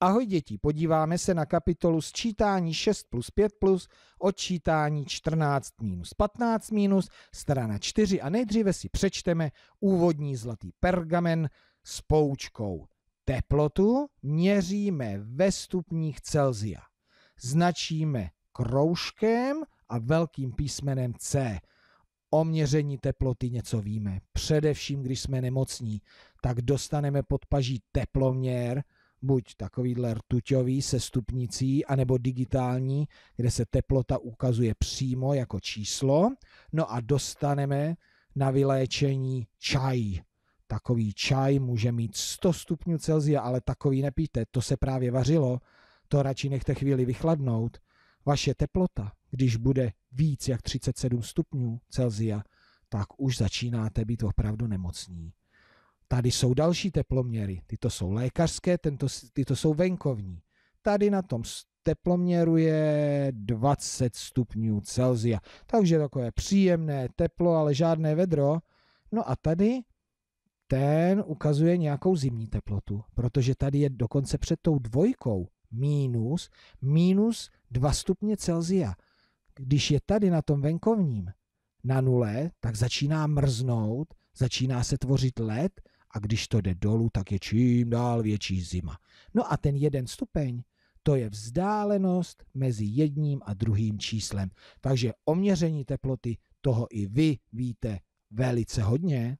Ahoj děti, podíváme se na kapitolu sčítání 6 plus 5 plus, odčítání 14 minus 15 minus, strana 4 a nejdříve si přečteme úvodní zlatý pergamen s poučkou. Teplotu měříme ve stupních Celzia. Značíme kroužkem a velkým písmenem C. O měření teploty něco víme. Především, když jsme nemocní, tak dostaneme pod paží teploměr, buď takovýhle rtuťový se stupnicí, anebo digitální, kde se teplota ukazuje přímo jako číslo. No a dostaneme na vyléčení čaj. Takový čaj může mít 100 stupňů Celsia, ale takový nepíte. to se právě vařilo, to radši nechte chvíli vychladnout. Vaše teplota, když bude víc jak 37 stupňů Celsia, tak už začínáte být opravdu nemocní. Tady jsou další teploměry, tyto jsou lékařské, tento, tyto jsou venkovní. Tady na tom teploměru je 20 stupňů Celzia, takže takové příjemné teplo, ale žádné vedro. No a tady ten ukazuje nějakou zimní teplotu, protože tady je dokonce před tou dvojkou minus, minus 2 stupně Celzia. Když je tady na tom venkovním na nule, tak začíná mrznout, začíná se tvořit led, a když to jde dolů, tak je čím dál větší zima. No a ten jeden stupeň, to je vzdálenost mezi jedním a druhým číslem. Takže o měření teploty toho i vy víte velice hodně.